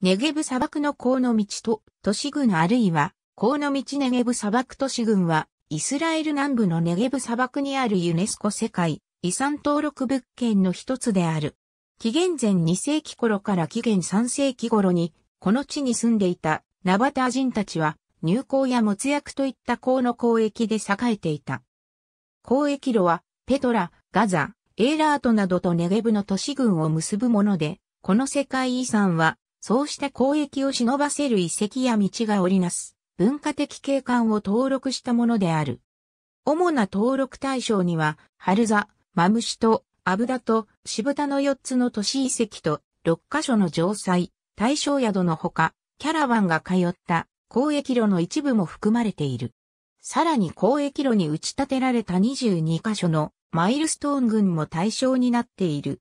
ネゲブ砂漠の河野道と都市群あるいは河野道ネゲブ砂漠都市群はイスラエル南部のネゲブ砂漠にあるユネスコ世界遺産登録物件の一つである。紀元前2世紀頃から紀元3世紀頃にこの地に住んでいたナバター人たちは入港や没薬といった港の交易で栄えていた。交易路はペトラ、ガザ、エーラートなどとネゲブの都市群を結ぶもので、この世界遺産はそうして交易を忍ばせる遺跡や道が織りなす文化的景観を登録したものである。主な登録対象には、春座、マムシと、アブダと、渋田の4つの都市遺跡と、6カ所の城塞、大正宿のほか、キャラバンが通った交易路の一部も含まれている。さらに交易路に打ち立てられた22カ所のマイルストーン群も対象になっている。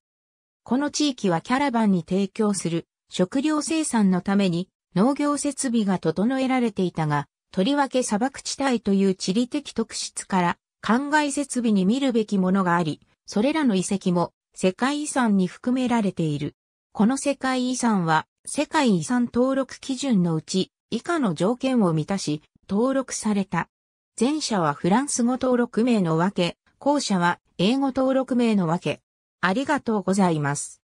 この地域はキャラバンに提供する食料生産のために農業設備が整えられていたが、とりわけ砂漠地帯という地理的特質から、灌漑設備に見るべきものがあり、それらの遺跡も世界遺産に含められている。この世界遺産は、世界遺産登録基準のうち、以下の条件を満たし、登録された。前者はフランス語登録名のわけ、後者は英語登録名のわけ。ありがとうございます。